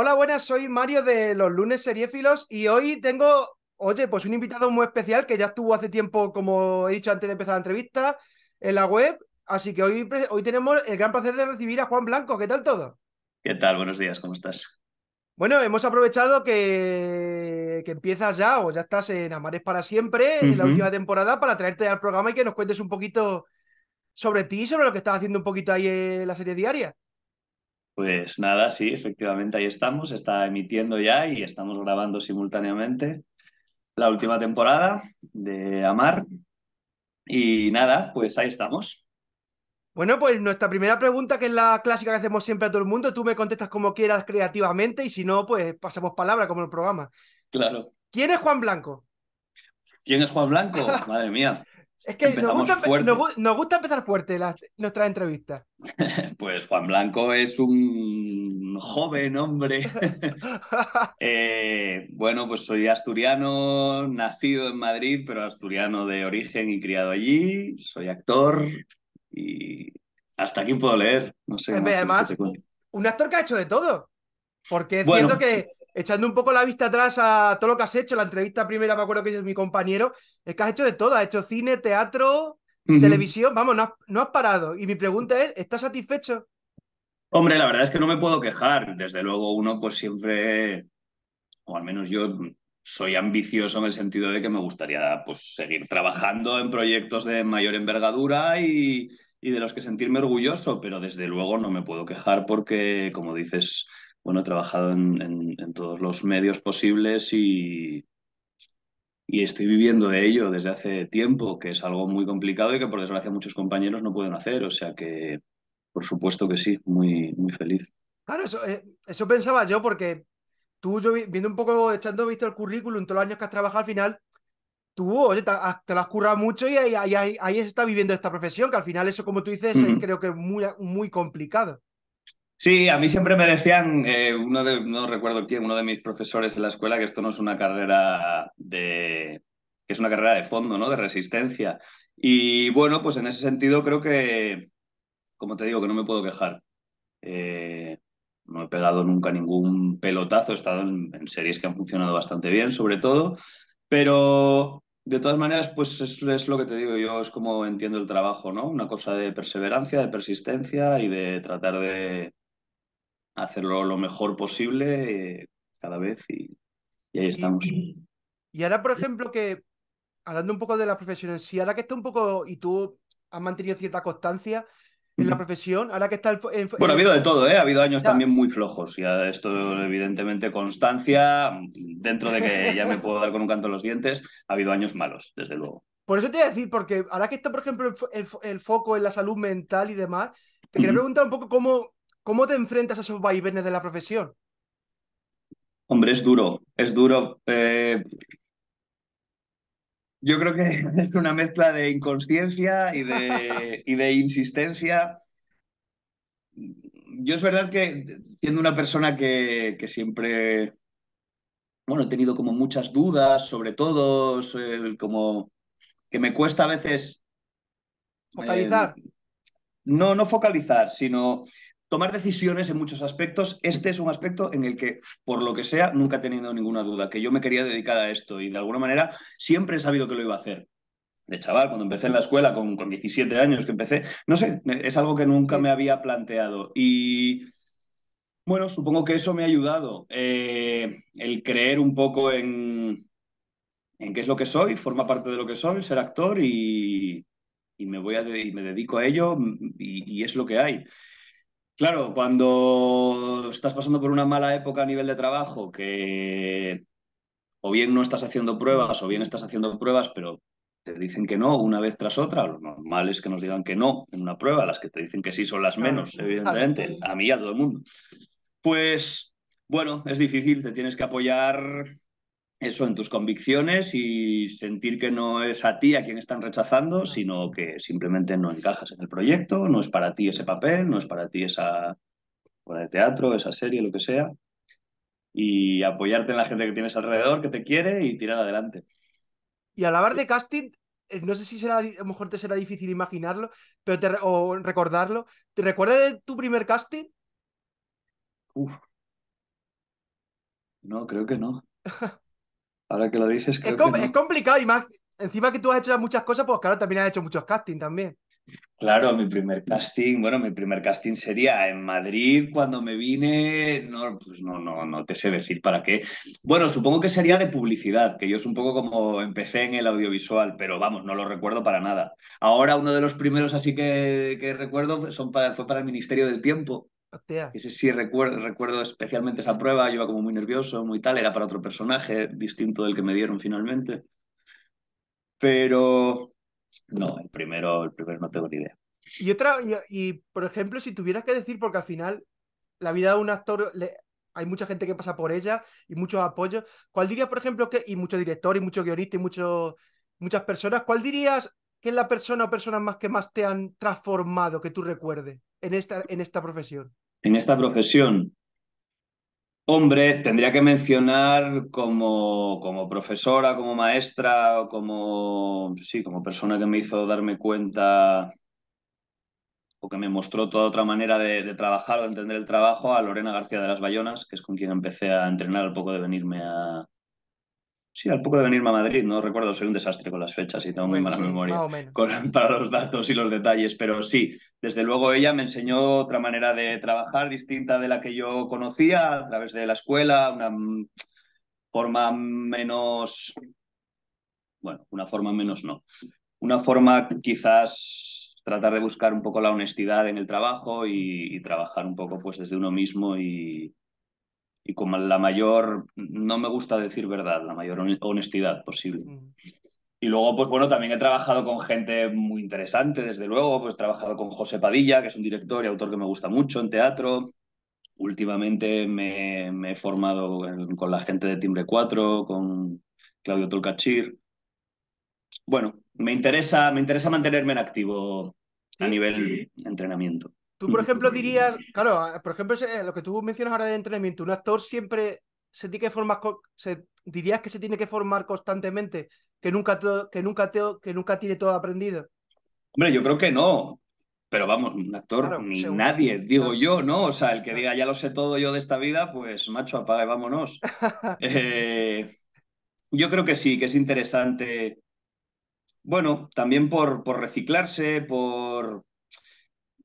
Hola, buenas, soy Mario de los lunes seriéfilos y hoy tengo, oye, pues un invitado muy especial que ya estuvo hace tiempo, como he dicho antes de empezar la entrevista, en la web. Así que hoy, hoy tenemos el gran placer de recibir a Juan Blanco. ¿Qué tal todo? ¿Qué tal? Buenos días, ¿cómo estás? Bueno, hemos aprovechado que, que empiezas ya o ya estás en Amares para siempre, en la última temporada, para traerte al programa y que nos cuentes un poquito sobre ti, sobre lo que estás haciendo un poquito ahí en la serie diaria. Pues nada, sí, efectivamente ahí estamos, está emitiendo ya y estamos grabando simultáneamente la última temporada de Amar. Y nada, pues ahí estamos. Bueno, pues nuestra primera pregunta, que es la clásica que hacemos siempre a todo el mundo, tú me contestas como quieras creativamente y si no, pues pasamos palabra como el programa. Claro. ¿Quién es Juan Blanco? ¿Quién es Juan Blanco? Madre mía. Es que nos gusta, empezar fuerte nuestra entrevista. pues Juan Blanco es un joven hombre. Eh, bueno, pues soy asturiano, nacido en Madrid, pero asturiano de origen y criado allí. Soy actor y hasta aquí puedo leer. No sé. Además, un actor que ha hecho de todo. Porque es que echando un poco la vista atrás a todo lo que has hecho, la entrevista primera me acuerdo que es mi compañero, es que has hecho de todo, has hecho cine, teatro, televisión, vamos, no has, parado. Y mi pregunta es, ¿estás satisfecho? Hombre, la verdad es que no me puedo quejar. Desde luego uno pues siempre, o al menos yo soy ambicioso en el sentido de que me gustaría pues, seguir trabajando en proyectos de mayor envergadura y, y de los que sentirme orgulloso, pero desde luego no me puedo quejar porque, como dices, bueno, he trabajado en, todos los medios posibles y, estoy viviendo de ello desde hace tiempo, que es algo muy complicado y que por desgracia muchos compañeros no pueden hacer. O sea que, por supuesto que sí, muy, muy feliz. Claro, eso, eh, pensaba yo, porque tú, yo viendo un poco, echando visto el currículum, todos los años que has trabajado al final, tú, oye, te, lo has currado mucho y ahí, ahí, está viviendo esta profesión, que al final eso, como tú dices, creo que es muy, muy complicado. Sí, a mí siempre me decían, eh, uno no recuerdo quién, uno de mis profesores en la escuela, que esto no es una carrera de, que es una carrera de fondo, ¿no? De resistencia. Y bueno, pues en ese sentido creo que, como te digo, que no me puedo quejar. Eh, no he pegado nunca ningún pelotazo, he estado en, series que han funcionado bastante bien, sobre todo, pero de todas maneras, pues es, es lo que te digo yo, es como entiendo el trabajo, ¿no? Una cosa de perseverancia, de persistencia y de tratar de, hacerlo lo mejor posible eh, cada vez y, ahí estamos. Y, ahora, por ejemplo, que hablando un poco de las profesiones, si ahora que está un poco y tú has mantenido cierta constancia en la profesión, ahora que está Bueno, ha habido de todo, ¿eh? Ha habido años también muy flojos. Y esto, evidentemente, constancia, dentro de que ya me puedo dar con un canto en los dientes, ha habido años malos, desde luego. Por eso te voy a decir, porque ahora que está, por ejemplo, el, foco en la salud mental y demás, te quería preguntar un poco cómo, ¿Cómo te enfrentas a esos vaivenes de la profesión? Hombre, es duro, es duro. Eh, yo creo que es una mezcla de inconsciencia y de, insistencia. Yo es verdad que siendo una persona que, siempre, bueno, he tenido como muchas dudas sobre todo, eh, como que me cuesta a veces... Eh, focalizar. no, no focalizar, sino tomar decisiones en muchos aspectos. Este es un aspecto en el que, por lo que sea, nunca he tenido ninguna duda, que yo me quería dedicar a esto y de alguna manera siempre he sabido que lo iba a hacer. De chaval, cuando empecé en la escuela, con, 17 años que empecé, no sé, es algo que nunca me había planteado. Y bueno, supongo que eso me ha ayudado. Eh, el creer un poco en, en qué es lo que soy, forma parte de lo que soy, ser actor y, me voy a me dedico a ello y, y, es lo que hay. Claro, cuando estás pasando por una mala época a nivel de trabajo, que o bien no estás haciendo pruebas o bien estás haciendo pruebas, pero te dicen que no una vez tras otra. Lo normal es que nos digan que no en una prueba. Las que te dicen que sí son las menos, evidentemente, a mí y a todo el mundo. Pues bueno, es difícil, te tienes que apoyar eso en tus convicciones y sentir que no es a ti a quien están rechazando, sino que simplemente no encajas en el proyecto, no es para ti ese papel, no es para ti esa obra de teatro, esa serie, lo que sea. Y apoyarte en la gente que tienes alrededor, que te quiere y tirar adelante. Y la hablar de casting, eh, no sé si será, a lo mejor te será difícil imaginarlo pero o recordarlo. ¿Te recuerdas de tu primer casting? Uf. No, creo que no. Ahora que lo dices, creo es, que es complicado y más. Encima que tú has hecho muchas cosas, pues claro, también has hecho muchos castings también. Claro, mi primer casting, bueno, mi primer casting sería en Madrid cuando me vine, no, pues no, no, no te sé decir para qué. Bueno, supongo que sería de publicidad, que yo es un poco como empecé en el audiovisual, pero vamos, no lo recuerdo para nada. Ahora uno de los primeros así que, recuerdo son fue para el Ministerio del Tiempo, sí, sí, recuerdo, especialmente esa prueba, yo iba como muy nervioso, muy tal, era para otro personaje distinto del que me dieron finalmente. Pero no, el primero, el primero no tengo ni idea. Y otra, y, por ejemplo, si tuvieras que decir, porque al final la vida de un actor, hay mucha gente que pasa por ella y muchos apoyos. ¿Cuál dirías, por ejemplo, que, y muchos directores, y muchos guionistas, y muchas personas, ¿cuál dirías ¿Qué es la persona o personas más que más te han transformado, que tú recuerdes, en esta, en esta profesión? En esta profesión, Hombre, tendría que mencionar como, como profesora, como maestra, o como, sí, como persona que me hizo darme cuenta o que me mostró toda otra manera de, de trabajar o de entender el trabajo, a Lorena García de las Bayonas, que es con quien empecé a entrenar al poco de venirme a, Sí, al poco de venirme a Madrid, no recuerdo, soy un desastre con las fechas y tengo muy mala memoria para los datos y los detalles, pero sí, desde luego ella me enseñó otra manera de trabajar distinta de la que yo conocía a través de la escuela, una forma menos, bueno, una forma menos no, una forma quizás tratar de buscar un poco la honestidad en el trabajo y, y trabajar un poco pues desde uno mismo y, y con la mayor, no me gusta decir verdad, la mayor honestidad posible. Mm. Y luego, pues bueno, también he trabajado con gente muy interesante, desde luego, pues he trabajado con José Padilla, que es un director y autor que me gusta mucho en teatro. Últimamente me, he formado con la gente de Timbre 4, con Claudio Tolcachir. Bueno, me interesa, me interesa mantenerme en activo a nivel entrenamiento. Tú, por ejemplo, dirías, claro, ah, por ejemplo, eh, lo que tú mencionas ahora de entrenamiento, un actor siempre se tiene que formar, se, dirías que se tiene que formar constantemente, que nunca, que, nunca te, que nunca tiene todo aprendido. Hombre, yo creo que no, pero vamos, un actor ni nadie, digo yo, ¿no? O sea, el que diga ya lo sé todo yo de esta vida, pues macho, apaga vámonos. Eh, yo creo que sí, que es interesante. Bueno, también por, por reciclarse, por,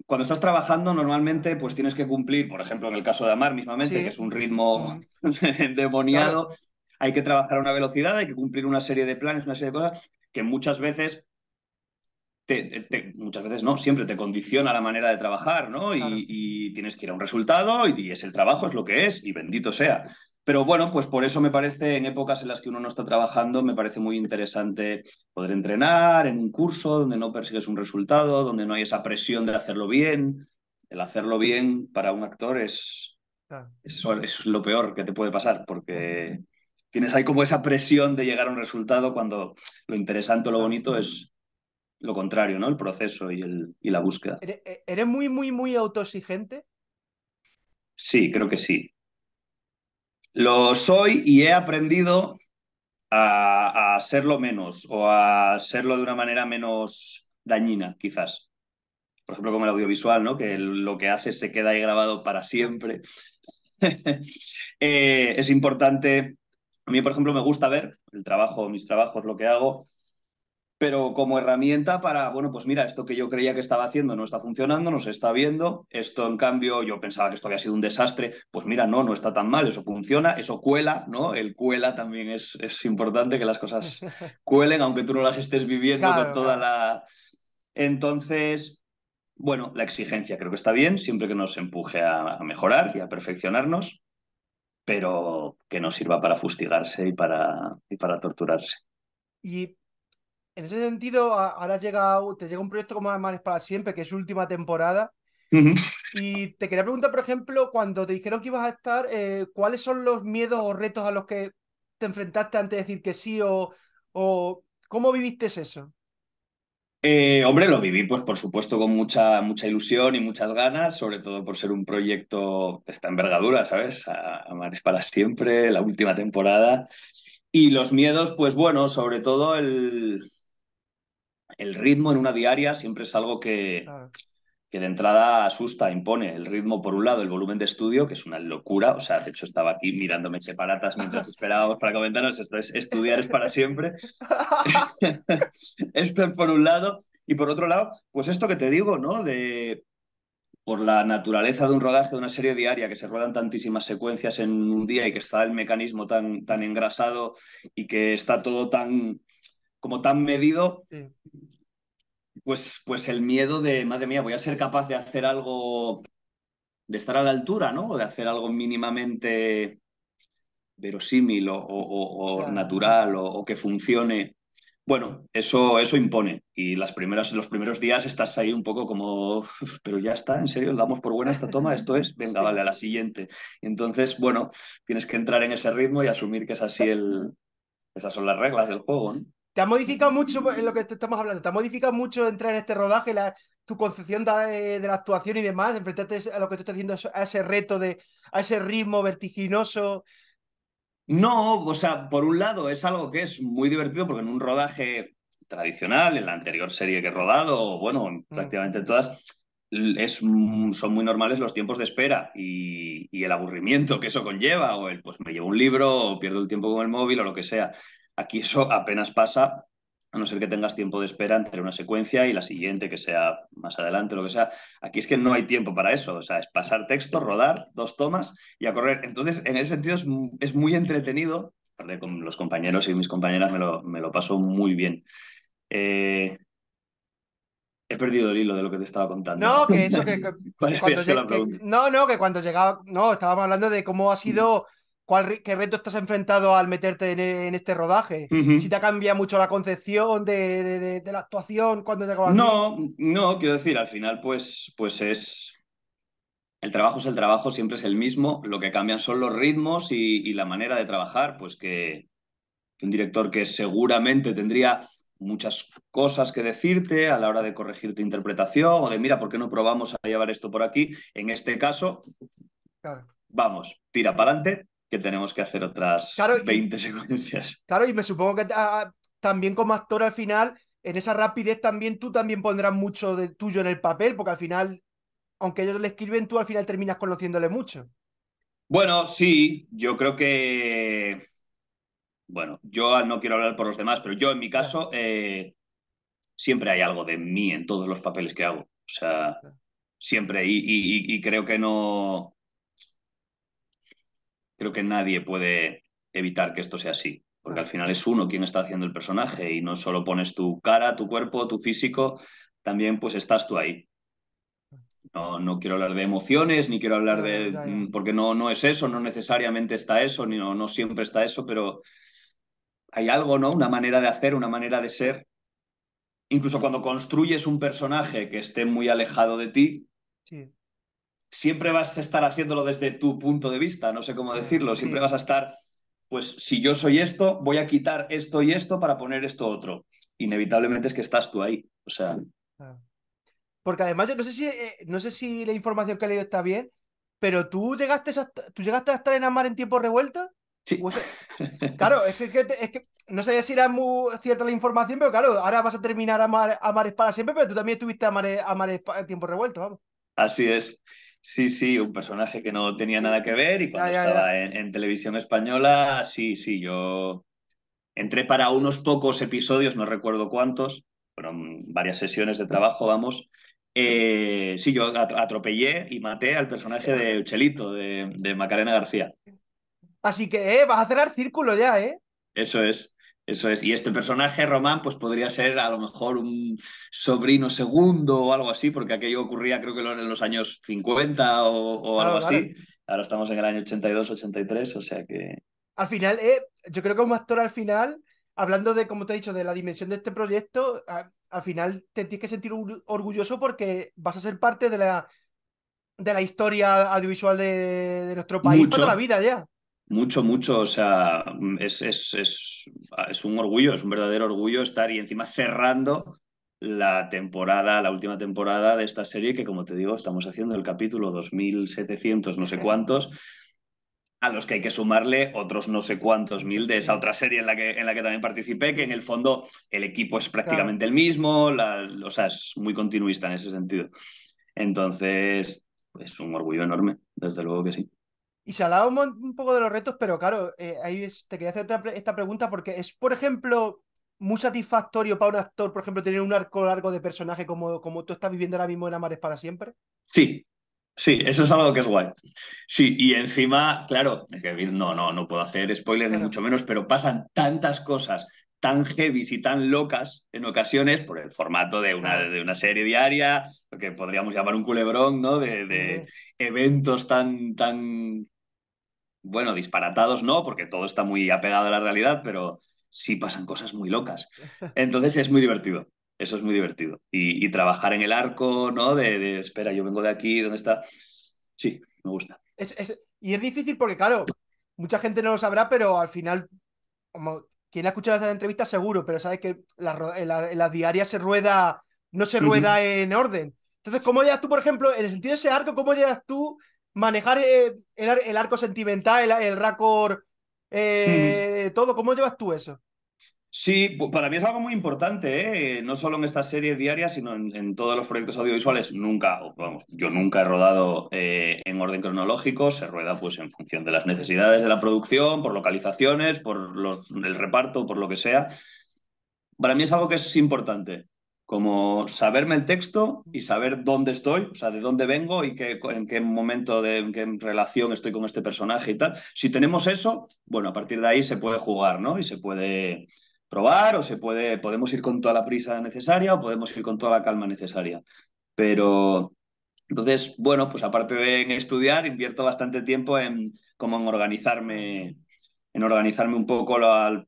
cuando estás trabajando normalmente pues tienes que cumplir, por ejemplo, en el caso de Amar mismamente, que es un ritmo endemoniado, hay que trabajar a una velocidad, hay que cumplir una serie de planes, una serie de cosas que muchas veces muchas veces no, siempre te condiciona la manera de trabajar, ¿no? Y, tienes que ir a un resultado y, y, es el trabajo, es lo que es, y bendito sea. Pero bueno, pues por eso me parece, en épocas en las que uno no está trabajando, me parece muy interesante poder entrenar en un curso donde no persigues un resultado, donde no hay esa presión de hacerlo bien. El hacerlo bien para un actor es, es lo peor que te puede pasar, porque tienes ahí como esa presión de llegar a un resultado cuando lo interesante o lo bonito es lo contrario, ¿no? El proceso y, el, y la búsqueda. Eh, ¿Eres muy, muy, muy autoexigente? Sí, creo que sí. Lo soy y he aprendido a, a serlo menos o a serlo de una manera menos dañina, quizás. Por ejemplo, como el audiovisual, ¿no? Que lo que hace se queda ahí grabado para siempre. Eh, es importante. A mí, por ejemplo, me gusta ver el trabajo, mis trabajos, lo que hago, pero como herramienta para, bueno, pues mira, esto que yo creía que estaba haciendo no está funcionando, no se está viendo, esto en cambio yo pensaba que esto había sido un desastre, pues mira, no, no está tan mal, eso funciona, eso cuela, ¿no? El cuela también es, es importante que las cosas cuelen, aunque tú no las estés viviendo con toda la... Entonces, bueno, la exigencia creo que está bien, siempre que nos empuje a, mejorar y a perfeccionarnos, pero que no sirva para fustigarse y para, y para torturarse. Y en ese sentido, ahora te llega un proyecto como Amares para siempre, que es su última temporada. Y te quería preguntar, por ejemplo, cuando te dijeron que ibas a estar, eh, ¿cuáles son los miedos o retos a los que te enfrentaste antes de decir que sí o, o cómo viviste eso? Eh, hombre, lo viví, pues por supuesto, con mucha, mucha ilusión y muchas ganas, sobre todo por ser un proyecto de esta envergadura, ¿sabes? es para siempre, la última temporada. Y los miedos, pues bueno, sobre todo el, el ritmo en una diaria siempre es algo que, que de entrada asusta, impone. El ritmo, por un lado, el volumen de estudio, que es una locura. O sea, de hecho, estaba aquí mirándome separatas mientras esperábamos para comentarnos. Esto es estudiar es para siempre. esto es por un lado. Y por otro lado, pues esto que te digo, ¿no? De por la naturaleza de un rodaje de una serie diaria, que se ruedan tantísimas secuencias en un día y que está el mecanismo tan, tan engrasado y que está todo tan como tan medido, pues, pues el miedo de, madre mía, voy a ser capaz de hacer algo, de estar a la altura, ¿no? O de hacer algo mínimamente verosímil o, natural o, que funcione. Bueno, eso, eso impone. Y las primeras, los primeros días estás ahí un poco como, pero ya está, en serio, damos por buena esta toma, esto es, venga, vale, a la siguiente. Entonces, bueno, tienes que entrar en ese ritmo y asumir que es así el, esas son las reglas del juego. ¿no? ¿Te ha modificado mucho en lo que te estamos hablando? ¿Te ha modificado mucho entrar en este rodaje, la, tu concepción eh, de, la actuación y demás? Enfrentarte a lo que tú estás haciendo, a ese reto, de, a ese ritmo vertiginoso. No, o sea, por un lado es algo que es muy divertido porque en un rodaje tradicional, en la anterior serie que he rodado, bueno, mm. prácticamente todas, son muy normales los tiempos de espera y, y, el aburrimiento que eso conlleva, o el pues me llevo un libro, o pierdo el tiempo con el móvil, o lo que sea. Aquí eso apenas pasa, a no ser que tengas tiempo de espera entre una secuencia y la siguiente, que sea más adelante, lo que sea. Aquí es que no hay tiempo para eso, o sea, es pasar texto, rodar, dos tomas y a correr. Entonces, en ese sentido es, muy entretenido, con los compañeros y mis compañeras me lo, me lo paso muy bien. Eh, he perdido el hilo de lo que te estaba contando. No, que eso que no, no, que cuando llegaba, no, estábamos hablando de cómo ha sido ¿Qué reto estás enfrentado al meterte en, e-, este rodaje? ¿Si te cambia mucho la concepción de, la actuación cuando llegas No, no, quiero decir, al final pues, pues es... El trabajo es el trabajo, siempre es el mismo. Lo que cambian son los ritmos y, la manera de trabajar. Pues que, un director que seguramente tendría muchas cosas que decirte a la hora de corregir tu interpretación o de mira, ¿por qué no probamos a llevar esto por aquí? En este caso, vamos, tira para adelante, que tenemos que hacer otras 20 secuencias. Claro, y me supongo que ah, ah, también como actor al final, en esa rapidez también tú también pondrás mucho de tuyo en el papel, porque al final, aunque ellos le escriben, tú al final terminas conociéndole mucho. Bueno, sí, yo creo que... Bueno, yo no quiero hablar por los demás, pero yo en mi caso eh, siempre hay algo de mí en todos los papeles que hago. O sea, siempre. y creo que no creo que nadie puede evitar que esto sea así, porque al final es uno quien está haciendo el personaje y no solo pones tu cara, tu cuerpo, tu físico, también pues estás tú ahí. No, no quiero hablar de emociones, ni quiero hablar de... Mm, porque no, no es eso, no necesariamente está eso, ni no, no siempre está eso, pero hay algo, ¿no? Una manera de hacer, una manera de ser. Incluso cuando construyes un personaje que esté muy alejado de ti, sí siempre vas a estar haciéndolo desde tu punto de vista, no sé cómo mm, decirlo, siempre vas a estar, pues si yo soy esto, voy a quitar esto y esto para poner esto otro. Inevitablemente es que estás tú ahí, o sea... Porque además yo no sé si, eh, no sé si la información que he leído está bien, pero tú llegaste a, ¿tú llegaste a estar en Amar en tiempo revuelto. Sí. claro, es que, no sé si era muy cierta la información, pero claro, ahora vas a terminar a, Mares para siempre, pero tú también estuviste a Amar en tiempo revuelto, vamos. Así es. Sí, sí, un personaje que no tenía nada que ver y cuando estaba En, televisión española, sí, sí, yo entré para unos pocos episodios, no recuerdo cuántos, fueron varias sesiones de trabajo, vamos. Eh, sí, yo atropellé y maté al personaje de Chelito, de, de Macarena García. Así que, eh, vas a cerrar círculo ya, ¿eh? Eso es. Eso es. Y este personaje, Román, pues podría ser a lo mejor un sobrino segundo o algo así, porque aquello ocurría creo que en los años 50 o, ah, algo así. Ahora estamos en el año 82, 83, o sea que... Al final, eh, yo creo que como actor al final, hablando de, como te he dicho, de la dimensión de este proyecto, al final te tienes que sentir orgulloso porque vas a ser parte de la, de la historia audiovisual de, nuestro país toda la vida ya. Mucho, mucho, o sea, es, es, un orgullo, es un verdadero orgullo estar y encima cerrando la temporada, la última temporada de esta serie que, como te digo, estamos haciendo el capítulo 2700, no sé cuántos, a los que hay que sumarle otros no sé cuántos mil de esa otra serie en la que, en la que también participé, que en el fondo el equipo es prácticamente el mismo, o sea, es muy continuista en ese sentido. Entonces, es un orgullo enorme, desde luego que sí. Y se hablaba un, poco de los retos, pero claro, eh, ahí te quería hacer esta pregunta porque es, por ejemplo, muy satisfactorio para un actor, por ejemplo, tener un arco largo de personaje como, como tú estás viviendo ahora mismo en Amares para siempre. Sí, Sí, eso es algo que es guay. Sí, y encima, claro, no, no, no puedo hacer spoilers ni mucho menos, pero pasan tantas cosas tan heavy y tan locas en ocasiones por el formato de una, de una serie diaria, lo que podríamos llamar un culebrón, ¿no? De, de eventos tan, tan bueno, disparatados no, porque todo está muy apegado a la realidad, pero sí pasan cosas muy locas. Entonces es muy divertido, eso es muy divertido. Y, trabajar en el arco, ¿no? De, espera, yo vengo de aquí, ¿dónde está? Sí, me gusta. y es difícil porque, claro, mucha gente no lo sabrá, pero al final, como quien ha escuchado esa entrevista seguro, pero sabes que la, diaria se rueda, no se rueda en orden. Entonces, ¿cómo llegas tú, por ejemplo, en el sentido de ese arco, cómo llegas tú manejar eh, el, arco sentimental, el, el eh, todo. ¿Cómo llevas tú eso? Sí, para mí es algo muy importante, ¿eh? no solo en esta serie diarias, sino en, todos los proyectos audiovisuales. Nunca, vamos, yo nunca he rodado en orden cronológico, se rueda pues en función de las necesidades de la producción, por localizaciones, por los, el reparto, por lo que sea. Para mí es algo que es importante como saberme el texto y saber dónde estoy, o sea, de dónde vengo y qué, en qué momento, de, en qué relación estoy con este personaje y tal. Si tenemos eso, bueno, a partir de ahí se puede jugar, ¿no? Y se puede probar o se puede, podemos ir con toda la prisa necesaria o podemos ir con toda la calma necesaria. Pero, entonces, bueno, pues aparte de estudiar, invierto bastante tiempo en, como en organizarme en organizarme un poco al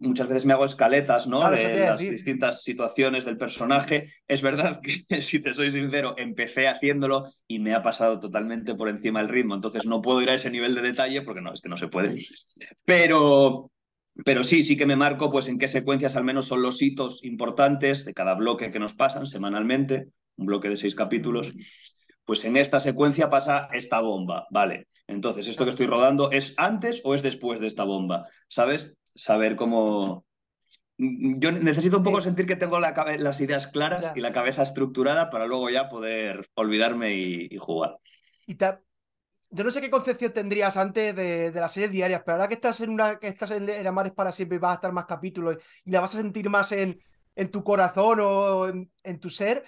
muchas veces me hago escaletas, ¿no? de las distintas situaciones del personaje. Es verdad que, si te soy sincero, empecé haciéndolo y me ha pasado totalmente por encima el ritmo. Entonces no puedo ir a ese nivel de detalle porque no, es que no se puede. Pero, pero sí, sí que me marco pues en qué secuencias al menos son los hitos importantes de cada bloque que nos pasan semanalmente, un bloque de seis capítulos. Pues en esta secuencia pasa esta bomba, ¿vale? Entonces, esto que estoy rodando es antes o es después de esta bomba, ¿sabes? saber cómo... Mm, yo necesito un poco sentir que tengo las ideas claras y la cabeza estructurada para luego ya poder olvidarme y, jugar. Y Yo no sé qué concepción tendrías antes de, las series diarias, pero ahora que estás en una que estás en, para siempre y vas a estar más capítulos y, la vas a sentir más en, tu corazón o en, tu ser,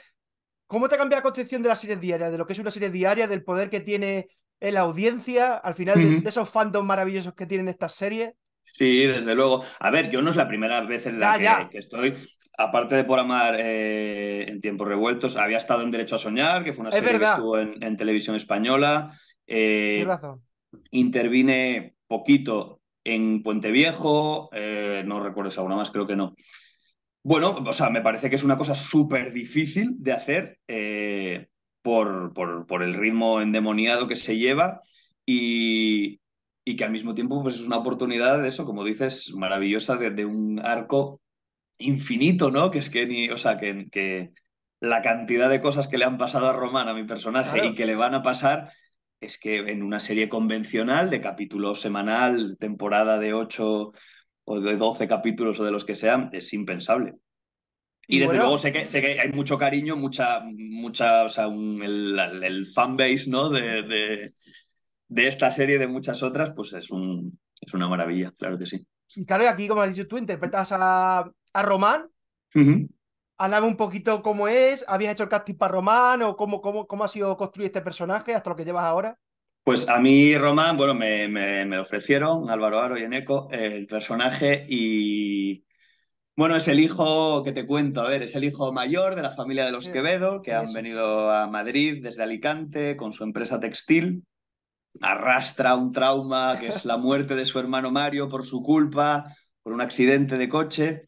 ¿Cómo te cambia la concepción de las series diarias, de lo que es una serie diaria, del poder que tiene la audiencia, al final de, de, esos fandoms maravillosos que tienen estas series? Sí, desde luego. A ver, yo no es la primera vez en la que, estoy. Aparte de por amar eh, en tiempos revueltos, había estado en Derecho a Soñar, que fue una serie que estuvo en, televisión española. Eh, razón. Intervine poquito en Puente Viejo, eh, no recuerdo si alguna más, creo que no. Bueno, o sea, me parece que es una cosa súper difícil de hacer por, por, por el ritmo endemoniado que se lleva. Y, y que al mismo tiempo pues, es una oportunidad, de eso, como dices, maravillosa, de, un arco infinito, ¿no? Que es que ni, o sea, que, que la cantidad de cosas que le han pasado a Román, a mi personaje, y que le van a pasar, es que en una serie convencional de capítulo semanal, temporada de 8 o de 12 capítulos o de los que sean, es impensable. Y, desde luego sé que, sé que hay mucho cariño, mucha, mucha, o sea, el, fanbase, ¿no? De, de, de esta serie y de muchas otras, pues es, un, es una maravilla, claro que sí. Y claro, aquí, como has dicho tú, interpretas a, Román. Háblame un poquito cómo es, habías hecho el casting para Román o cómo, cómo, ha sido construir este personaje hasta lo que llevas ahora. Pues a mí, Román, bueno, me, me lo ofrecieron Álvaro Aro y Eneco, el personaje, y bueno, es el hijo que te cuento, a ver, es el hijo mayor de la familia de los Quevedo, que han venido a Madrid desde Alicante con su empresa textil arrastra un trauma que es la muerte de su hermano Mario por su culpa, por un accidente de coche.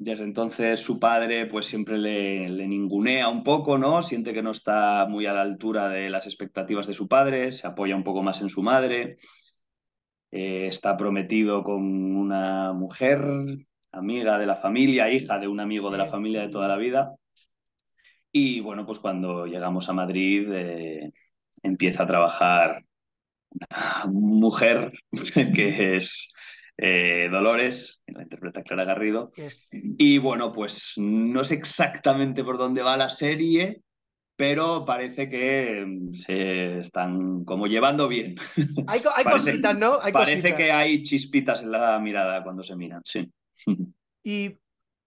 Desde entonces su padre pues siempre le, ningunea un poco, ¿no? Siente que no está muy a la altura de las expectativas de su padre, se apoya un poco más en su madre. Eh, está prometido con una mujer, amiga de la familia, hija de un amigo de la familia de toda la vida. Y bueno, pues cuando llegamos a Madrid eh, empieza a trabajar una mujer que es eh, Dolores, la interpreta Clara Garrido. Y bueno, pues no sé exactamente por dónde va la serie, pero parece que mm, se están como llevando bien. Hay, cositas, ¿no? parece que hay chispitas en la mirada cuando se miran, sí. Y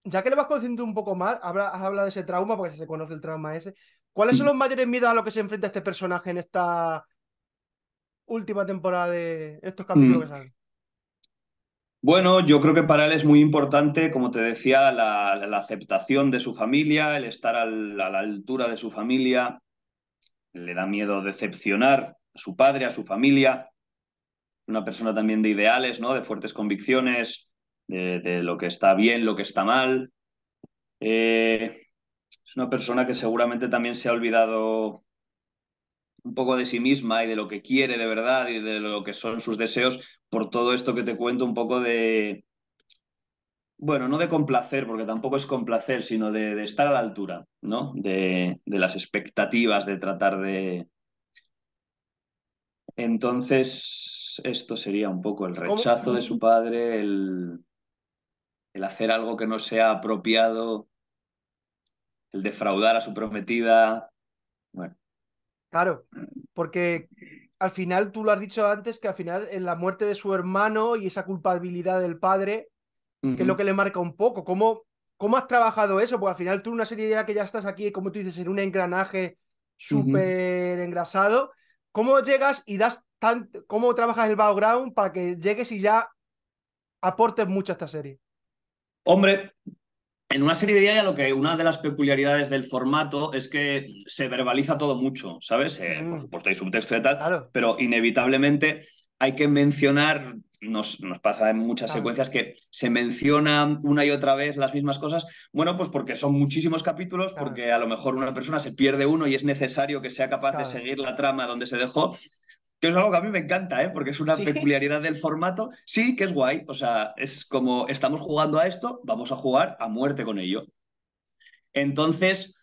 ya que le vas conociendo un poco más, habla, has hablado de ese trauma, porque se conoce el trauma ese. ¿Cuáles son mm. los mayores miedos a los que se enfrenta este personaje en esta última temporada de estos capítulos mm. que salen? Bueno, yo creo que para él es muy importante, como te decía, la, aceptación de su familia, el estar a la altura de su familia. Le da miedo decepcionar a su padre, a su familia. Una persona también de ideales, ¿no? De fuertes convicciones, de, lo que está bien, lo que está mal. Eh, es una persona que seguramente también se ha olvidado un poco de sí misma y de lo que quiere de verdad y de lo que son sus deseos por todo esto que te cuento un poco de, bueno, no de complacer, porque tampoco es complacer, sino de, estar a la altura, ¿no? De, las expectativas, de tratar de... Entonces, esto sería un poco el rechazo de su padre, el, el hacer algo que no sea apropiado, el defraudar a su prometida, Claro, porque al final tú lo has dicho antes que al final en la muerte de su hermano y esa culpabilidad del padre, que es lo que le marca un poco. ¿Cómo, ¿Cómo has trabajado eso? Porque al final tú una serie de que ya estás aquí, como tú dices, en un engranaje súper engrasado. ¿Cómo llegas y das tan... cómo trabajas el background para que llegues y ya aportes mucho a esta serie? Hombre, en una serie diaria, lo que una de las peculiaridades del formato es que se verbaliza todo mucho, ¿sabes? Eh, por mm. supuesto, hay subtexto y tal, pero inevitablemente hay que mencionar, nos, pasa en muchas ah. secuencias que se mencionan una y otra vez las mismas cosas. Bueno, pues porque son muchísimos capítulos, ah. porque a lo mejor una persona se pierde uno y es necesario que sea capaz de seguir la trama donde se dejó que es algo que a mí me encanta, ¿eh? porque es una peculiaridad del formato. Sí, que es guay, o sea, es como estamos jugando a esto, vamos a jugar a muerte con ello. Entonces,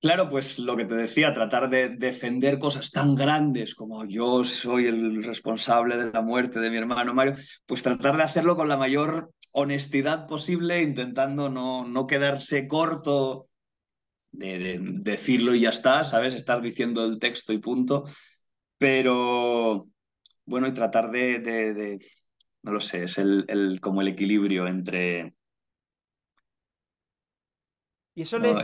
claro, pues lo que te decía, tratar de defender cosas tan grandes como yo soy el responsable de la muerte de mi hermano Mario, pues tratar de hacerlo con la mayor honestidad posible, intentando no, no quedarse corto de, decirlo y ya está, ¿sabes? Estar diciendo el texto y punto, pero bueno, y tratar de, no lo sé, es el, como el equilibrio entre... Y eso le,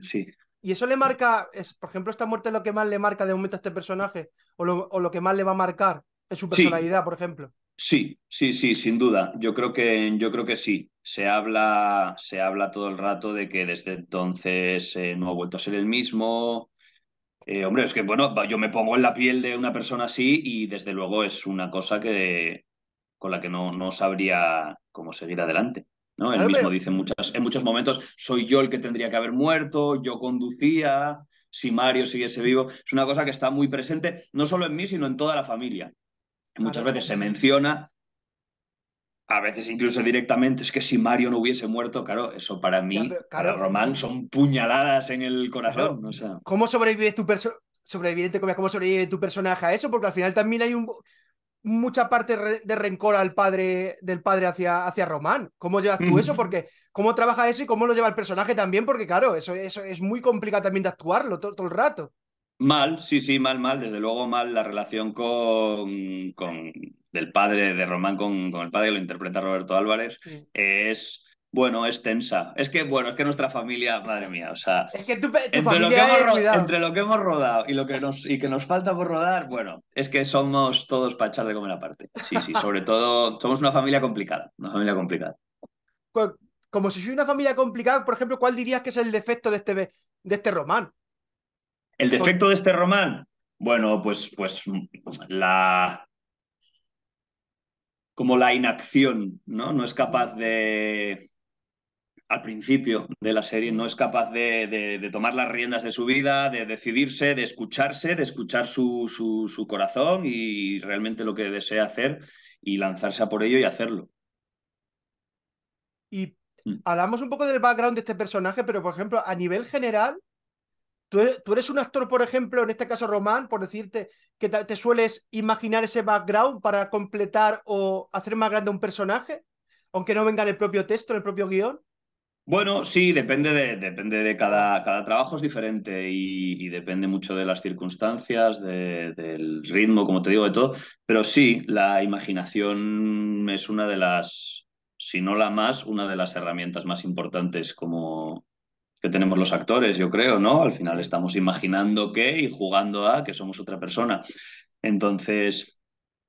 Sí. Y eso le marca, es, por ejemplo, esta muerte es lo que más le marca de momento a este personaje, o lo, que más le va a marcar es su personalidad, por ejemplo. Sí, sí, sí, sin duda. Yo creo que, yo creo que sí. Se habla, se habla todo el rato de que desde entonces eh, no ha vuelto a ser el mismo, eh, hombre, es que bueno, yo me pongo en la piel de una persona así y desde luego es una cosa que con la que no, no sabría cómo seguir adelante. ¿no? Él mismo dice en, muchas, en muchos momentos, soy yo el que tendría que haber muerto, yo conducía, si Mario siguiese vivo. Es una cosa que está muy presente, no solo en mí, sino en toda la familia. Muchas veces se menciona a veces incluso directamente, es que si Mario no hubiese muerto, claro, eso para mí, para Román, son puñaladas en el corazón. ¿Cómo sobrevives tu personaje? ¿Cómo sobrevive tu personaje a eso? Porque al final también hay un mucha parte de rencor al padre del padre hacia, hacia Román. ¿Cómo llevas tú eso? Porque cómo trabaja eso y cómo lo lleva el personaje también, porque claro, eso, eso es muy complicado también de actuarlo todo, todo el rato. Mal, sí, sí, mal, mal. Desde luego mal la relación con, con del padre de Román con, con, el padre que lo interpreta Roberto Álvarez. Es bueno, es tensa. Es que, bueno, es que nuestra familia, madre mía, o sea. Es que entre, lo que hemos, entre lo que hemos rodado y lo que nos, y que nos falta por rodar, bueno, es que somos todos para echar de comer aparte. Sí, sí, sobre todo, somos una familia complicada. Una familia complicada. como si soy una familia complicada, por ejemplo, ¿cuál dirías que es el defecto de este, de este román? ¿El defecto de este román? Bueno, pues, pues la. como la inacción, ¿no? No es capaz de. Al principio de la serie, no es capaz de, tomar las riendas de su vida, de decidirse, de escucharse, de escuchar su, su, su corazón y realmente lo que desea hacer y lanzarse a por ello y hacerlo. Y mm. hablamos un poco del background de este personaje, pero por ejemplo, a nivel general, Tú eres, un actor, por ejemplo, en este caso Román, por decirte, que te, sueles imaginar ese background para completar o hacer más grande un personaje, aunque no venga del propio texto, del propio guión. Bueno, sí, depende de, depende de cada, ah. cada trabajo es diferente y, depende mucho de las circunstancias, del ritmo, como te digo, de todo. Pero sí, la imaginación es una de las, si no la más, una de las herramientas más importantes como, que tenemos los actores, yo creo, ¿no? Al final estamos imaginando qué y jugando a que somos otra persona. Entonces,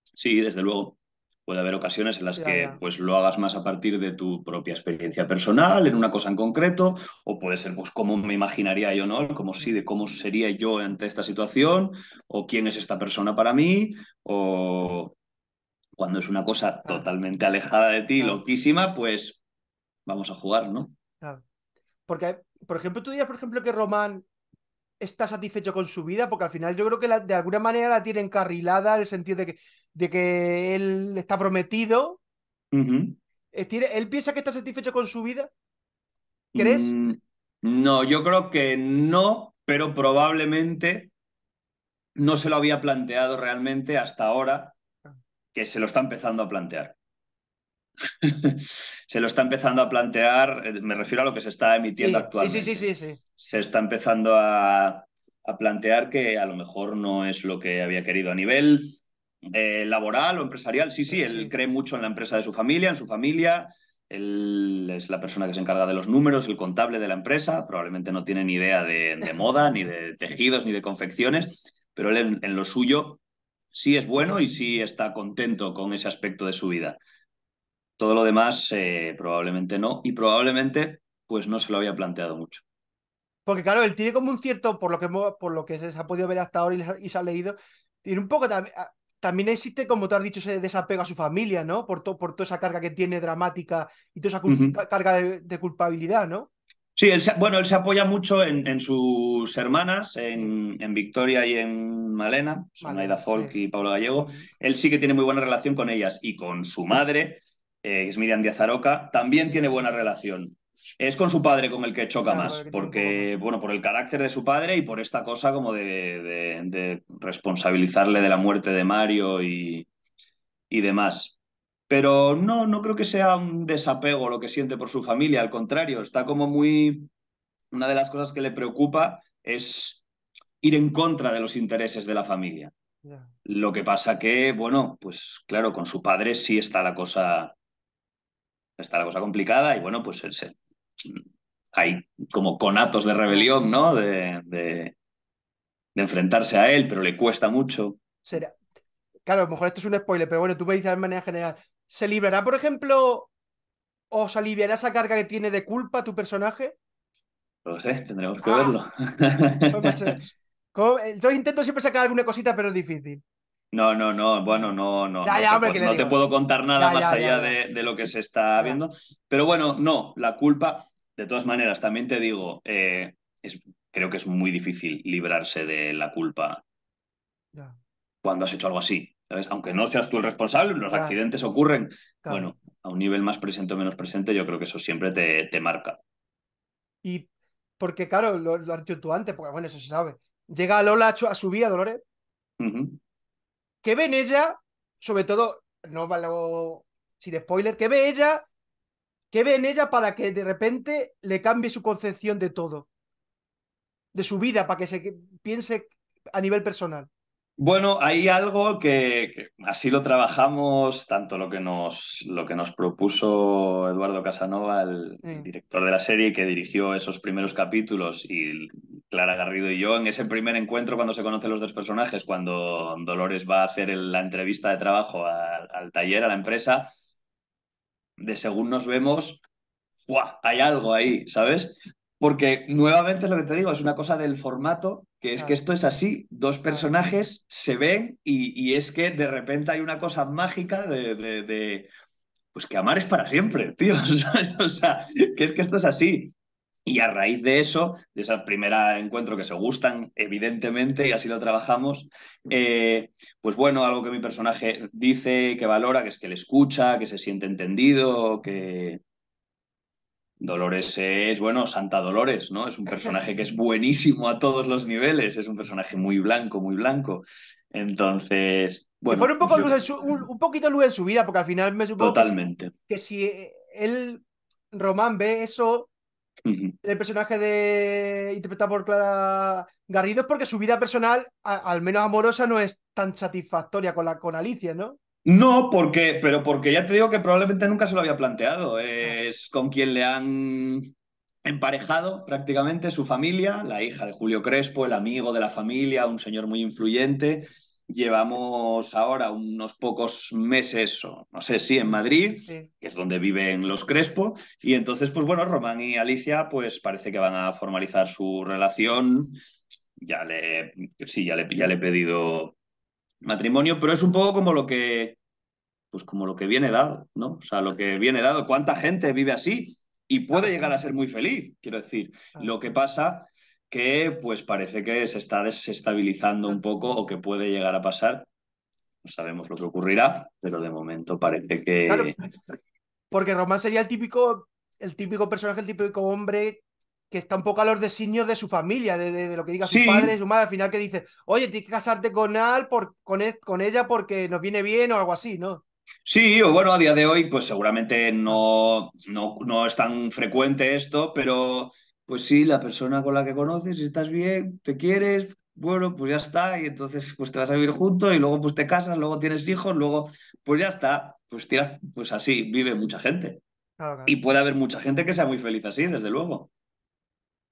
sí, desde luego, puede haber ocasiones en las que pues lo hagas más a partir de tu propia experiencia personal, en una cosa en concreto, o puede ser pues cómo me imaginaría yo, ¿no? Como sí, de cómo sería yo ante esta situación, o quién es esta persona para mí, o cuando es una cosa totalmente alejada de ti, loquísima, pues vamos a jugar, ¿no? Claro. Porque por ejemplo, tú dirías, por ejemplo, que Román está satisfecho con su vida, porque al final yo creo que de alguna manera la tiene encarrilada en el sentido de que, de que él está prometido. Uh ¿Él piensa que está satisfecho con su vida? ¿Crees? Mm, no, yo creo que no, pero probablemente no se lo había planteado realmente hasta ahora ah. que se lo está empezando a plantear. se lo está empezando a plantear, eh, me refiero a lo que se está emitiendo actualmente. Sí, sí, sí, sí, Se está empezando a, plantear que a lo mejor no es lo que había querido a nivel eh, laboral o empresarial. Sí, sí, él cree mucho en la empresa de su familia, en su familia. Él es la persona que se encarga de los números, el contable de la empresa. Probablemente no tiene ni idea de, moda, ni de tejidos, ni de confecciones, pero él en lo suyo sí es bueno y sí está contento con ese aspecto de su vida. Todo lo demás eh, probablemente no y probablemente pues no se lo había planteado mucho. Porque claro, él tiene como un cierto, por lo que, por lo que se ha podido ver hasta ahora y, se ha leído, tiene un poco ah, también... existe, como tú has dicho, ese desapego a su familia, ¿no? Por, por toda esa carga que tiene dramática y toda esa carga de, culpabilidad, ¿no? Sí, él bueno, él se apoya mucho en, sus hermanas, en, Victoria y en Malena, son Folk y Pablo Gallego. Él sí que tiene muy buena relación con ellas y con su madre, eh, es Miriam Díaz Aroca, también tiene buena relación. Es con su padre con el que choca más, porque, bueno, por el carácter de su padre y por esta cosa como de, responsabilizarle de la muerte de Mario y, y demás. Pero no, no creo que sea un desapego lo que siente por su familia, al contrario, está como muy... Una de las cosas que le preocupa es ir en contra de los intereses de la familia. Lo que pasa que, bueno, pues claro, con su padre sí está la cosa está la cosa complicada y bueno, pues hay como conatos de rebelión, ¿no? De, enfrentarse a él, pero le cuesta mucho. Será. Claro, a lo mejor esto es un spoiler, pero bueno, tú me dices de manera general. ¿Se librará, por ejemplo, o se aliviará esa carga que tiene de culpa tu personaje? No lo sé, tendremos que ah, verlo. Pues, eh, yo intento siempre sacar alguna cosita, pero es difícil. No, no, no, bueno, no, no. no te puedo contar nada más allá de, lo que se está viendo. Pero bueno, no, la culpa, de todas maneras, también te digo, eh, es, creo que es muy difícil librarse de la culpa cuando has hecho algo así. Aunque no seas tú el responsable, los accidentes ocurren. Bueno, a un nivel más presente o menos presente, yo creo que eso siempre te, te marca. Y porque, claro, lo, lo has tú antes, porque bueno, eso se sabe. Llega Lola a su vida, Dolores que ve en ella, sobre todo, no valgo sin spoiler, que ve ella, que ve en ella para que de repente le cambie su concepción de todo, de su vida, para que se piense a nivel personal. Bueno, hay algo que, así lo trabajamos, tanto lo que nos, lo que nos propuso Eduardo Casanova, el, director de la serie que dirigió esos primeros capítulos, y Clara Garrido y yo, en ese primer encuentro cuando se conocen los dos personajes, cuando Dolores va a hacer la entrevista de trabajo al taller, a la empresa, de según nos vemos, hay algo ahí, ¿sabes? Porque nuevamente es lo que te digo, es una cosa del formato, que es que esto es así, dos personajes se ven y, es que de repente hay una cosa mágica de, pues que amar es para siempre, tío, o sea, que es que esto es así. Y a raíz de eso, de ese primer encuentro que se gustan, evidentemente, y así lo trabajamos, eh, pues bueno, algo que mi personaje dice, que valora, que es que le escucha, que se siente entendido, que, Dolores es, bueno, Santa Dolores, ¿no? Es un personaje que es buenísimo a todos los niveles, es un personaje muy blanco, muy blanco. Entonces, bueno. Pone un, poco luz en su, un, poquito luz en su vida, porque al final me supongo. Que si, el eh, él, Román, ve eso, el personaje de interpretado por Clara Garrido, es porque su vida personal, al menos amorosa, no es tan satisfactoria con, la, con Alicia, ¿no? No, porque, pero porque ya te digo que probablemente nunca se lo había planteado. Es con quien le han emparejado prácticamente su familia, la hija de Julio Crespo, el amigo de la familia, un señor muy influyente. Llevamos ahora unos pocos meses, o no sé si en Madrid, que es donde viven los Crespo, y entonces, pues bueno, Román y Alicia, pues parece que van a formalizar su relación. Ya le, sí, ya le, ya le he pedido matrimonio, pero es un poco como lo que, pues como lo que viene dado, ¿no? O sea, lo que viene dado, cuánta gente vive así y puede llegar a ser muy feliz, quiero decir. Lo que pasa que pues parece que se está desestabilizando un poco o que puede llegar a pasar. No sabemos lo que ocurrirá, pero de momento parece que... porque Román sería el típico, el típico personaje, el típico hombre que está un poco a los designios de su familia, de, lo que diga su padre su madre, al final que dice, oye, tienes que casarte con Al, con, ella porque nos viene bien o algo así, ¿no? Sí, o bueno, a día de hoy, pues seguramente no, no, es tan frecuente esto, pero pues sí, la persona con la que conoces, si estás bien, te quieres, bueno, pues ya está, y entonces pues te vas a vivir junto y luego pues te casas, luego tienes hijos, luego pues ya está, pues tiras, pues así vive mucha gente. Y puede haber mucha gente que sea muy feliz así, desde luego.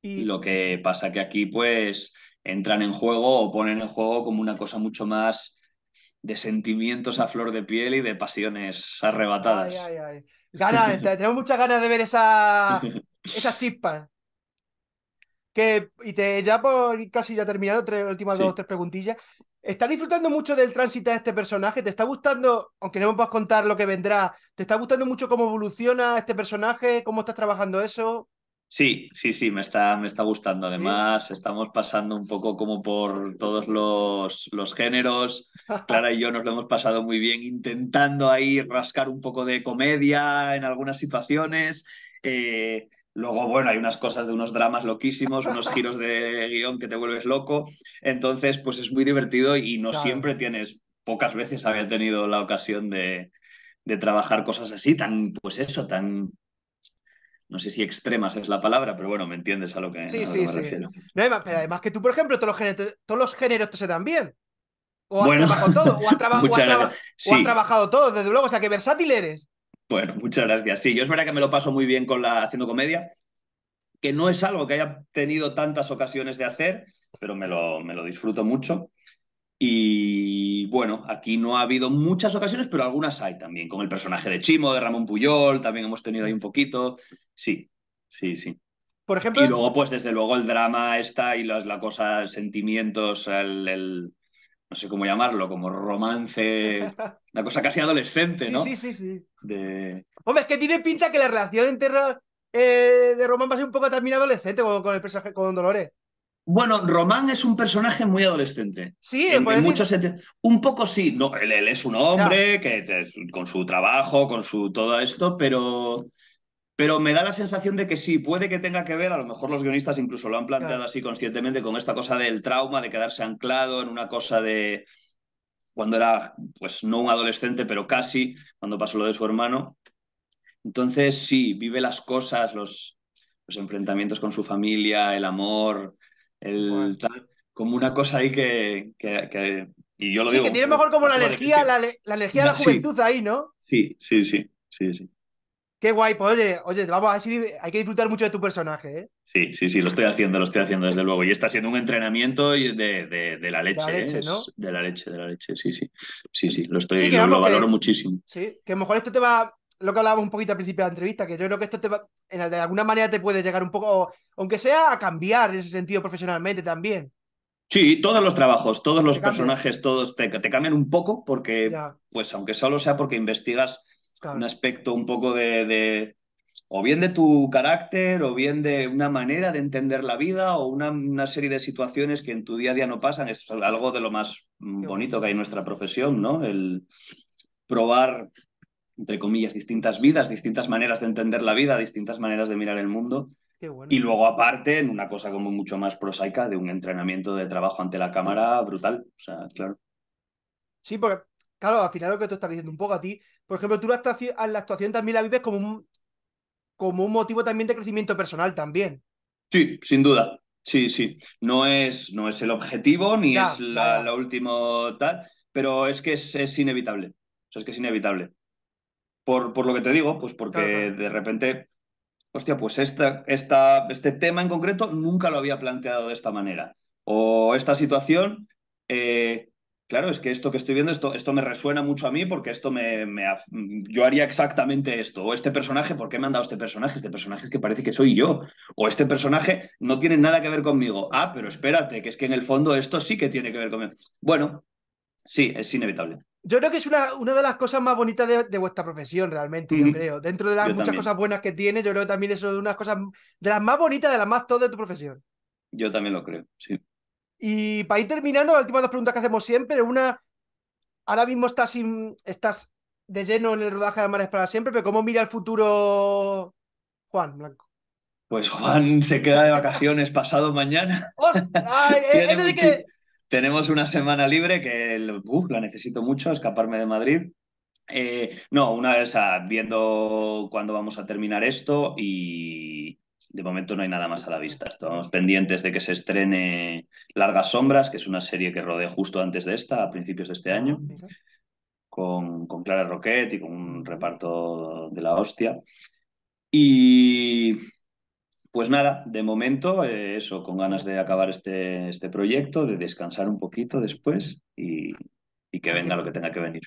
Y lo que pasa que aquí pues entran en juego o ponen en juego como una cosa mucho más de sentimientos a flor de piel y de pasiones arrebatadas. tenemos muchas ganas de ver esa, esas chispas. Que, y te, ya por casi ya terminado, tres, últimas dos o tres preguntillas. ¿Estás disfrutando mucho del tránsito de este personaje? ¿Te está gustando, aunque no me puedas contar lo que vendrá, ¿te está gustando mucho cómo evoluciona este personaje? ¿Cómo estás trabajando eso? Sí, sí, sí, me está, me está gustando. Además, estamos pasando un poco como por todos los, los géneros. Clara y yo nos lo hemos pasado muy bien intentando ahí rascar un poco de comedia en algunas situaciones. Eh, luego, bueno, hay unas cosas de unos dramas loquísimos, unos giros de guión que te vuelves loco. Entonces, pues es muy divertido y no siempre tienes, pocas veces había tenido la ocasión de, de, trabajar cosas así, tan, pues eso, tan, no sé si extremas es la palabra, pero bueno, me entiendes a lo que, sí, sí, sí. además, pero además que tú, por ejemplo, todos los géneros, todos los géneros te se dan bien. O has trabajado todo, o has, trabajado todo, desde luego, o sea que versátil eres. Bueno, muchas gracias. Sí, yo es verdad que me lo paso muy bien con la haciendo comedia, que no es algo que haya tenido tantas ocasiones de hacer, pero me lo, me lo disfruto mucho. Y bueno, aquí no ha habido muchas ocasiones, pero algunas hay también, con el personaje de Chimo, de Ramón Puyol, también hemos tenido ahí un poquito. Sí, sí, sí. Por ejemplo. Y luego, pues desde luego, el drama está y las la cosa, sentimientos, el, no sé cómo llamarlo, como romance, la cosa casi adolescente, ¿no? Sí, sí, sí. sí. Hombre, es que tiene pinta que la relación entre eh, de Román va a ser un poco también adolescente con, con el personaje, con Dolores. Bueno, Román es un personaje muy adolescente. Sí, en, muchos muchos un poco sí. No, él, es un hombre que con su trabajo, con su todo esto, pero pero me da la sensación de que sí, puede que tenga que ver, a lo mejor los guionistas incluso lo han planteado así conscientemente, con esta cosa del trauma, de quedarse anclado en una cosa de cuando era, pues no un adolescente, pero casi, cuando pasó lo de su hermano. Entonces sí, vive las cosas, los, los enfrentamientos con su familia, el amor, tal, como una cosa ahí que, que, que y yo lo sí, digo, que tiene mejor como la energía, la, energía de la juventud ahí, ¿no? Sí, sí, sí, sí, sí. Qué guay, pues oye, oye, vamos, así hay que disfrutar mucho de tu personaje, ¿eh? Sí, sí, sí, lo estoy haciendo, lo estoy haciendo desde luego. Y está siendo un entrenamiento de, de, de la leche, la ¿eh? leche ¿no? De la leche, de la leche, sí, sí. Sí, sí, lo estoy, lo, valoro muchísimo. Sí, que mejor esto te va, lo que hablábamos un poquito al principio de la entrevista, que yo creo que esto te va, de alguna manera te puede llegar un poco, aunque sea a cambiar en ese sentido profesionalmente también. Sí, todos los trabajos, todos los personajes, todos te, cambian un poco porque, pues aunque solo sea porque investigas un aspecto un poco de, o bien de tu carácter, o bien de una manera de entender la vida, o una, una serie de situaciones que en tu día a día no pasan, es algo de lo más bonito que hay en nuestra profesión, ¿no? El probar entre comillas, distintas vidas, distintas maneras de entender la vida, distintas maneras de mirar el mundo. Y luego aparte, en una cosa como mucho más prosaica, de un entrenamiento de trabajo ante la cámara brutal. O sea, claro. Sí, porque, claro, al final lo que tú estás diciendo un poco a ti, por ejemplo, tú la, la actuación también la vives como un, como un motivo también de crecimiento personal también. Sí, sin duda. Sí, sí. No es, no es el objetivo, ni es la, última tal, pero es que es, es inevitable. O sea, es que es inevitable. Por, lo que te digo, pues porque de repente, hostia, pues este tema en concreto nunca lo había planteado de esta manera. O esta situación, eh, claro, es que esto que estoy viendo, esto, esto me resuena mucho a mí porque esto me, yo haría exactamente esto. O este personaje, ¿por qué me han dado este personaje? Este personaje es que parece que soy yo. O este personaje no tiene nada que ver conmigo. Ah, pero espérate, que es que en el fondo esto sí que tiene que ver conmigo. Bueno, sí, es inevitable. Yo creo que es una, una de las cosas más bonitas de, vuestra profesión, realmente, yo creo. Dentro de las muchas cosas buenas que tiene, yo creo que también eso es una de las cosas de las más bonitas, de las más todas de tu profesión. Yo también lo creo, sí. Y para ir terminando, las últimas dos preguntas que hacemos siempre. Una, ahora mismo estás, estás de lleno en el rodaje de Mares para siempre, pero ¿cómo mira el futuro Juan Blanco? Pues Juan se queda de vacaciones pasado mañana. ¡Ay, eh, que tenemos una semana libre que la necesito mucho, escaparme de Madrid. Eh, no, una vez viendo cuándo vamos a terminar esto y de momento no hay nada más a la vista. Estamos pendientes de que se estrene Largas Sombras, que es una serie que rodé justo antes de esta, a principios de este ah, año, con, Clara Roquet y con un reparto de la hostia. Y pues nada, de momento eh, eso, con ganas de acabar este, este proyecto, de descansar un poquito después y, que venga lo que tenga que venir.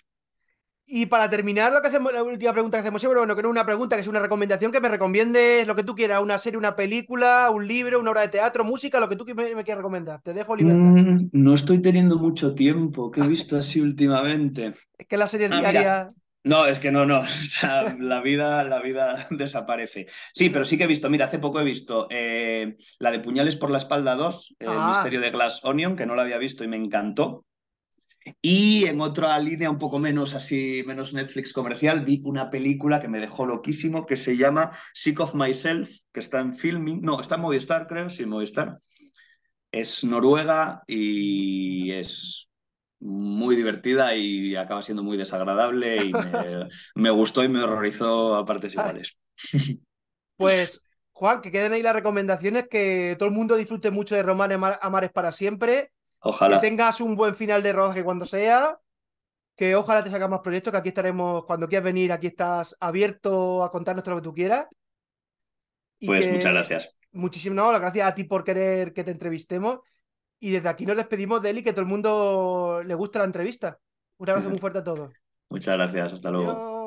Y para terminar, lo que hacemos, la última pregunta que hacemos siempre, bueno, que no es una pregunta, que es una recomendación, que me recomiendes lo que tú quieras, una serie, una película, un libro, una obra de teatro, música, lo que tú me, me quieras recomendar. Te dejo libertad. Mm, no estoy teniendo mucho tiempo, que he ah. visto así últimamente. Es que la serie ah, diaria... No, es que no, no. O sea, la vida, la vida desaparece. Sí, pero sí que he visto, mira, hace poco he visto eh, la de Puñales por la Espalda 2, el eh, ah. misterio de Glass Onion, que no la había visto y me encantó. Y en otra línea un poco menos así, menos Netflix comercial, vi una película que me dejó loquísimo que se llama Sick of Myself, que está en filming, no, está en Movistar, creo, sí, Movistar. Es noruega y es muy divertida y acaba siendo muy desagradable y me, gustó y me horrorizó a partes iguales. Pues, Juan, que queden ahí las recomendaciones, que todo el mundo disfrute mucho de Román Amares para siempre. Ojalá. Que tengas un buen final de rodaje cuando sea. Que ojalá te sacamos proyectos, que aquí estaremos cuando quieras venir, aquí estás abierto a contarnos todo lo que tú quieras. pues muchas gracias. Muchísimas gracias a ti por querer que te entrevistemos y desde aquí nos despedimos de él y que todo el mundo le guste la entrevista. Un abrazo muy fuerte a todos. Muchas gracias, hasta luego.